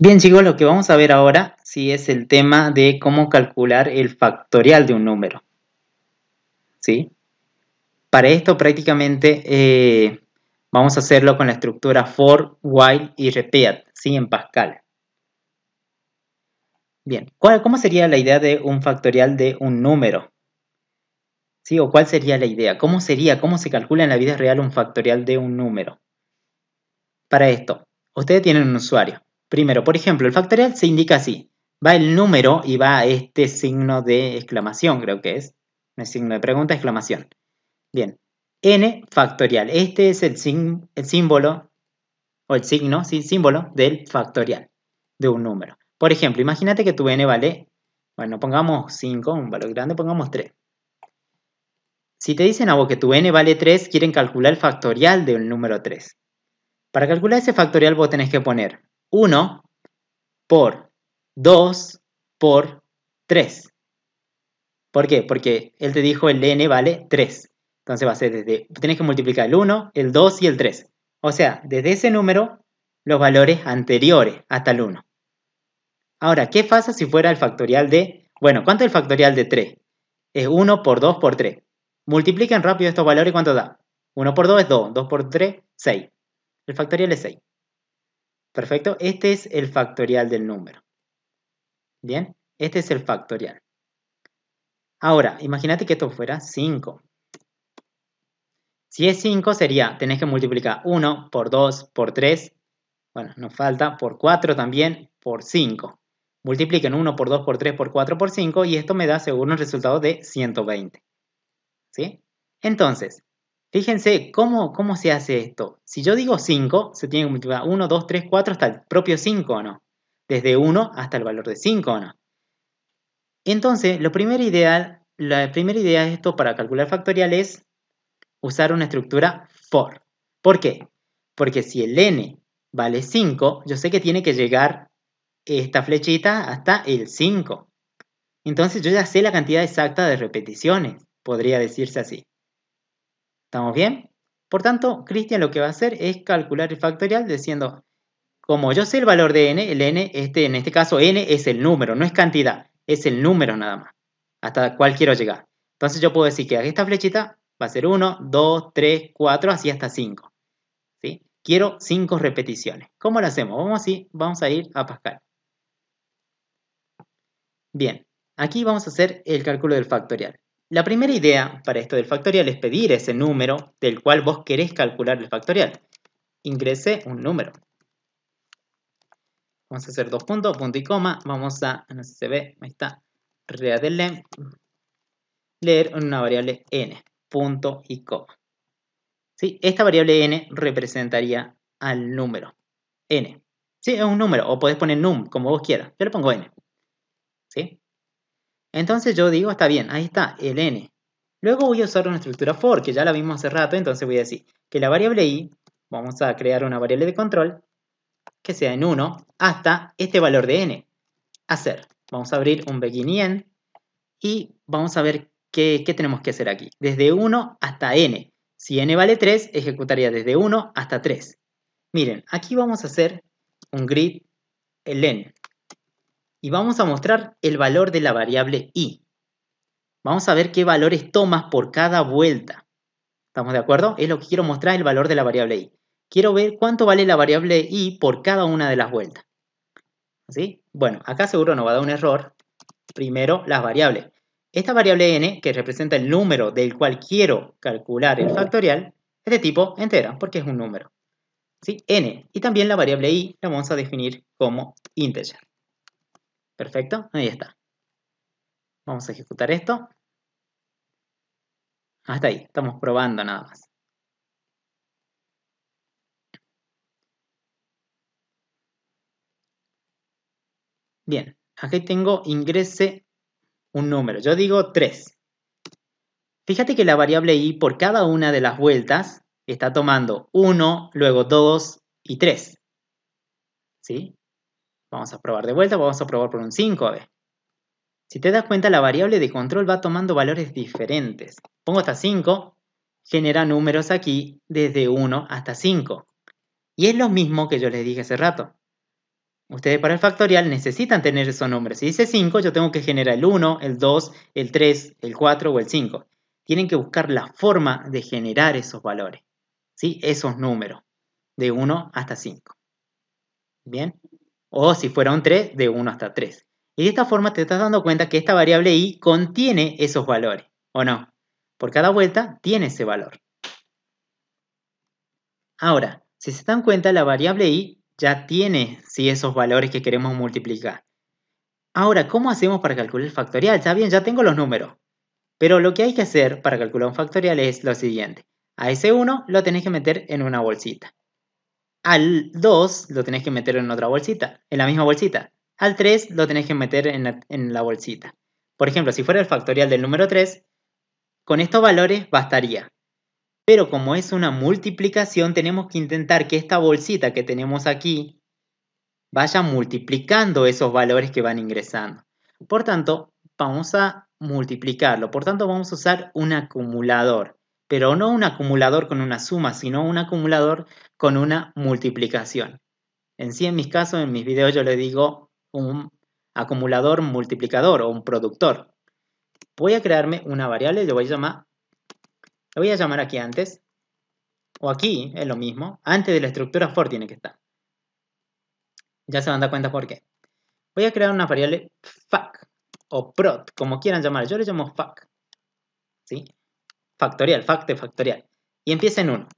Bien chicos, lo que vamos a ver ahora sí es el tema de cómo calcular el factorial de un número. ¿Sí? Para esto prácticamente eh, vamos a hacerlo con la estructura for, while y repeat, ¿sí? En Pascal. Bien, ¿cómo sería la idea de un factorial de un número? ¿Sí? ¿O cuál sería la idea? ¿Cómo sería, cómo se calcula en la vida real un factorial de un número? Para esto, ustedes tienen un usuario. Primero, por ejemplo, el factorial se indica así. Va el número y va este signo de exclamación, creo que es. No signo de pregunta, exclamación. Bien, n factorial. Este es el, el símbolo, o el signo, sí, símbolo del factorial de un número. Por ejemplo, imagínate que tu n vale, bueno, pongamos 5, un valor grande, pongamos 3. Si te dicen a vos que tu n vale 3, quieren calcular el factorial del número 3. Para calcular ese factorial vos tenés que poner 1 por 2 por 3. ¿Por qué? Porque él te dijo el n vale 3. Entonces va a ser desde, tienes que multiplicar el 1, el 2 y el 3. O sea, desde ese número, los valores anteriores hasta el 1. Ahora, ¿qué pasa si fuera el factorial de... Bueno, ¿cuánto es el factorial de 3? Es 1 por 2 por 3. Multipliquen rápido estos valores, ¿cuánto da? 1 por 2 es 2, 2 por 3, 6. El factorial es 6. Perfecto, este es el factorial del número. Bien, este es el factorial. Ahora, imagínate que esto fuera 5. Si es 5 sería, tenés que multiplicar 1 por 2 por 3, bueno, nos falta por 4 también, por 5. Multipliquen 1 por 2 por 3 por 4 por 5 y esto me da seguro un resultado de 120. ¿Sí? Entonces, Fíjense cómo, se hace esto. Si yo digo 5, se tiene que multiplicar 1, 2, 3, 4 hasta el propio 5 no. Desde 1 hasta el valor de 5 no. Entonces, la primera idea de esto para calcular factorial es usar una estructura for. ¿Por qué? Porque si el n vale 5, yo sé que tiene que llegar esta flechita hasta el 5. Entonces yo ya sé la cantidad exacta de repeticiones, podría decirse así. ¿Estamos bien? Por tanto, Cristian lo que va a hacer es calcular el factorial diciendo, como yo sé el valor de n, el n, este, en este caso n es el número, no es cantidad, es el número nada más, hasta cuál quiero llegar. Entonces yo puedo decir que esta flechita va a ser 1, 2, 3, 4, así hasta 5. ¿sí? Quiero 5 repeticiones. ¿Cómo lo hacemos? Vamos, así, vamos a ir a Pascal. Bien, aquí vamos a hacer el cálculo del factorial. La primera idea para esto del factorial es pedir ese número del cual vos querés calcular el factorial. Ingrese un número. Vamos a hacer dos puntos, punto y coma. Vamos a, no sé si se ve, ahí está, length. leer una variable n, punto y coma. Esta variable n representaría al número, n. ¿Sí? Es un número, o podés poner num, como vos quieras. Yo le pongo n. Entonces yo digo, está bien, ahí está, el n. Luego voy a usar una estructura for, que ya la vimos hace rato, entonces voy a decir que la variable i, vamos a crear una variable de control, que sea en 1, hasta este valor de n. Hacer. Vamos a abrir un begin y end, y vamos a ver qué, qué tenemos que hacer aquí. Desde 1 hasta n. Si n vale 3, ejecutaría desde 1 hasta 3. Miren, aquí vamos a hacer un grid el n y vamos a mostrar el valor de la variable i. Vamos a ver qué valores tomas por cada vuelta. ¿Estamos de acuerdo? Es lo que quiero mostrar, el valor de la variable i. Quiero ver cuánto vale la variable i por cada una de las vueltas. Bueno, acá seguro nos va a dar un error. Primero, las variables. Esta variable n, que representa el número del cual quiero calcular el factorial, es de tipo entera, porque es un número. ¿Sí? n. Y también la variable i la vamos a definir como integer. Perfecto, ahí está. Vamos a ejecutar esto. Hasta ahí, estamos probando nada más. Bien, aquí tengo ingrese un número. Yo digo 3. Fíjate que la variable i por cada una de las vueltas está tomando 1, luego 2 y 3. ¿Sí? Vamos a probar de vuelta, vamos a probar por un 5 ver. Si te das cuenta, la variable de control va tomando valores diferentes. Pongo hasta 5, genera números aquí desde 1 hasta 5. Y es lo mismo que yo les dije hace rato. Ustedes para el factorial necesitan tener esos números. Si dice 5, yo tengo que generar el 1, el 2, el 3, el 4 o el 5. Tienen que buscar la forma de generar esos valores, ¿sí? esos números, de 1 hasta 5. ¿Bien? o si fuera un 3, de 1 hasta 3. Y de esta forma te estás dando cuenta que esta variable i contiene esos valores, ¿o no? Por cada vuelta tiene ese valor. Ahora, si se dan cuenta, la variable i ya tiene esos valores que queremos multiplicar. Ahora, ¿cómo hacemos para calcular el factorial? Ya bien, ya tengo los números. Pero lo que hay que hacer para calcular un factorial es lo siguiente. A ese 1 lo tenés que meter en una bolsita. Al 2 lo tenés que meter en otra bolsita, en la misma bolsita. Al 3 lo tenés que meter en la, bolsita. Por ejemplo, si fuera el factorial del número 3, con estos valores bastaría. Pero como es una multiplicación, tenemos que intentar que esta bolsita que tenemos aquí vaya multiplicando esos valores que van ingresando. Por tanto, vamos a multiplicarlo. Por tanto, vamos a usar un acumulador. Pero no un acumulador con una suma, sino un acumulador con una multiplicación. En sí, en mis casos, en mis videos yo le digo un acumulador multiplicador o un productor. Voy a crearme una variable, le voy a llamar, voy a llamar aquí antes, o aquí es lo mismo, antes de la estructura for tiene que estar. Ya se van a dar cuenta por qué. Voy a crear una variable fac o prod, como quieran llamar. Yo le llamo fac. ¿sí? Factorial, fact de factorial. Y empieza en 1.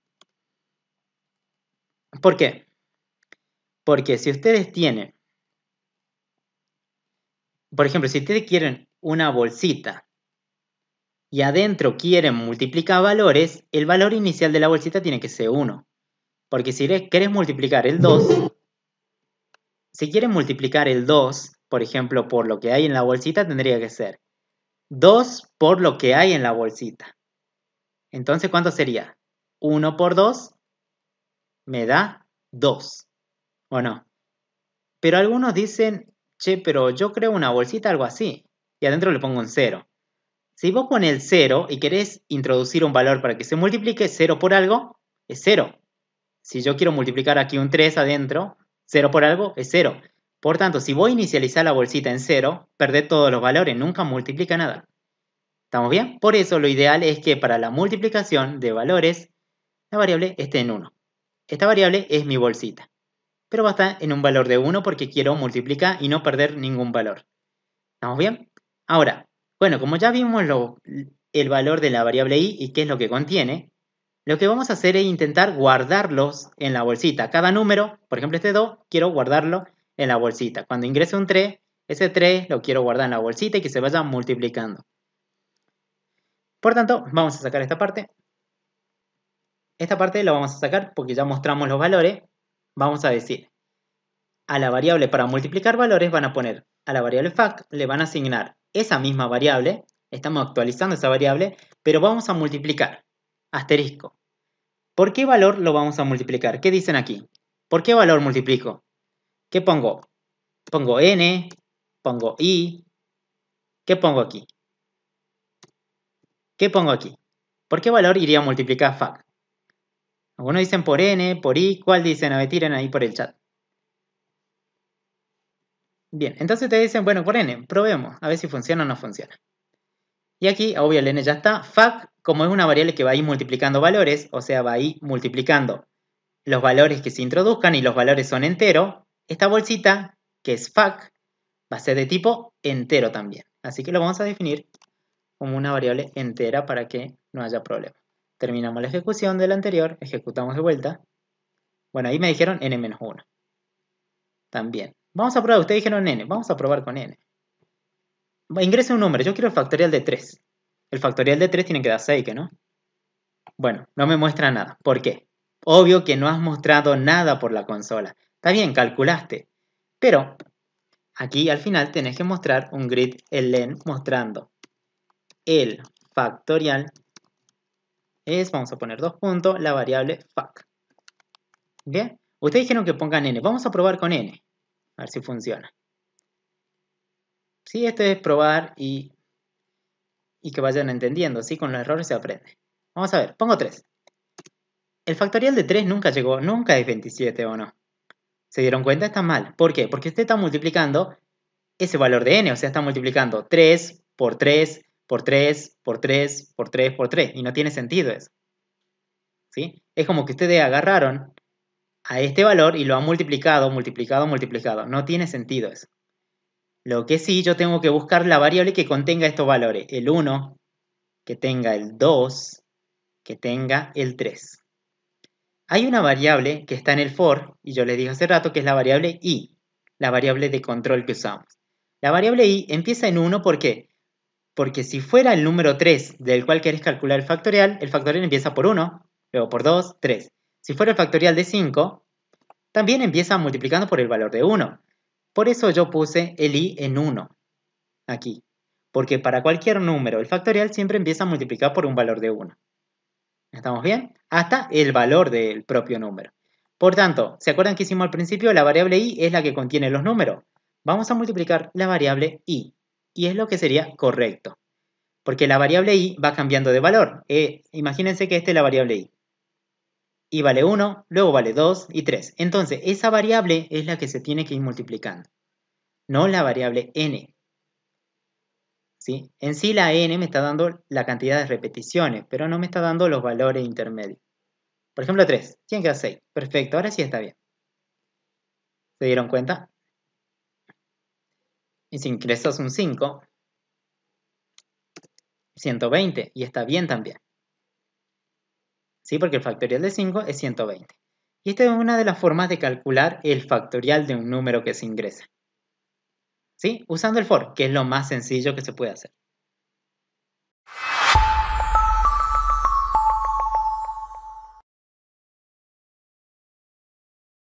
¿Por qué? Porque si ustedes tienen, por ejemplo, si ustedes quieren una bolsita y adentro quieren multiplicar valores, el valor inicial de la bolsita tiene que ser 1. Porque si quieres multiplicar el 2, si quieren multiplicar el 2, por ejemplo, por lo que hay en la bolsita, tendría que ser 2 por lo que hay en la bolsita. Entonces, ¿cuánto sería? 1 por 2, me da 2. ¿O no? Pero algunos dicen, che, pero yo creo una bolsita, algo así. Y adentro le pongo un 0. Si vos pones el 0 y querés introducir un valor para que se multiplique, 0 por algo es 0. Si yo quiero multiplicar aquí un 3 adentro, 0 por algo es 0. Por tanto, si voy a inicializar la bolsita en 0, perdé todos los valores, nunca multiplica nada. ¿Estamos bien? Por eso lo ideal es que para la multiplicación de valores, la variable esté en 1. Esta variable es mi bolsita, pero va a estar en un valor de 1 porque quiero multiplicar y no perder ningún valor. ¿Estamos bien? Ahora, bueno, como ya vimos el valor de la variable i y qué es lo que contiene, lo que vamos a hacer es intentar guardarlos en la bolsita. Cada número, por ejemplo este 2, quiero guardarlo en la bolsita. Cuando ingrese un 3, ese 3 lo quiero guardar en la bolsita y que se vaya multiplicando. Por tanto, vamos a sacar esta parte. Esta parte la vamos a sacar porque ya mostramos los valores. Vamos a decir, a la variable para multiplicar valores van a poner, a la variable fac le van a asignar esa misma variable, estamos actualizando esa variable, pero vamos a multiplicar, asterisco. ¿Por qué valor lo vamos a multiplicar? ¿Qué dicen aquí? ¿Por qué valor multiplico? ¿Qué pongo? Pongo n, pongo i, ¿qué pongo aquí? ¿Qué pongo aquí? ¿Por qué valor iría a multiplicar fac? Algunos dicen por N, por I, ¿cuál dicen? A ver, tiren ahí por el chat. Bien, entonces te dicen, bueno, por N, probemos, a ver si funciona o no funciona. Y aquí, obvio, el N ya está. Fac, como es una variable que va a ir multiplicando valores, o sea, va a ir multiplicando los valores que se introduzcan y los valores son enteros, esta bolsita, que es fac, va a ser de tipo entero también. Así que lo vamos a definir como una variable entera para que no haya problema. Terminamos la ejecución del anterior, ejecutamos de vuelta. Bueno, ahí me dijeron n-1. También. Vamos a probar, ustedes dijeron n, vamos a probar con n. Ingrese un número, yo quiero el factorial de 3. El factorial de 3 tiene que dar 6, ¿no? Bueno, no me muestra nada. ¿Por qué? Obvio que no has mostrado nada por la consola. Está bien, calculaste. Pero aquí al final tenés que mostrar un grid el n mostrando el factorial es, vamos a poner dos puntos, la variable fac. Bien, ustedes dijeron que pongan n, vamos a probar con n, a ver si funciona. Sí, esto es probar y, y que vayan entendiendo, Si con los errores se aprende. Vamos a ver, pongo 3. El factorial de 3 nunca llegó, nunca es 27 o no. ¿Se dieron cuenta? Está mal. ¿Por qué? Porque usted está multiplicando ese valor de n, o sea, está multiplicando 3 por 3, por 3, por 3, por 3, por 3. Y no tiene sentido eso. ¿Sí? Es como que ustedes agarraron a este valor y lo han multiplicado, multiplicado, multiplicado. No tiene sentido eso. Lo que sí, yo tengo que buscar la variable que contenga estos valores. El 1, que tenga el 2, que tenga el 3. Hay una variable que está en el for, y yo les dije hace rato que es la variable i, la variable de control que usamos. La variable i empieza en 1, porque... Porque si fuera el número 3 del cual querés calcular el factorial, el factorial empieza por 1, luego por 2, 3. Si fuera el factorial de 5, también empieza multiplicando por el valor de 1. Por eso yo puse el i en 1 aquí. Porque para cualquier número el factorial siempre empieza a multiplicar por un valor de 1. ¿Estamos bien? Hasta el valor del propio número. Por tanto, ¿se acuerdan que hicimos al principio? La variable i es la que contiene los números. Vamos a multiplicar la variable i y es lo que sería correcto. Porque la variable i va cambiando de valor. Eh, imagínense que esta es la variable i. y vale 1, luego vale 2 y 3. Entonces, esa variable es la que se tiene que ir multiplicando, no la variable n. ¿Sí? En sí la n me está dando la cantidad de repeticiones, pero no me está dando los valores intermedios. Por ejemplo, 3. Tiene que dar 6. Perfecto, ahora sí está bien. ¿Se dieron cuenta? Y si ingresas un 5, 120. Y está bien también. ¿Sí? Porque el factorial de 5 es 120. Y esta es una de las formas de calcular el factorial de un número que se ingresa. ¿Sí? Usando el for, que es lo más sencillo que se puede hacer.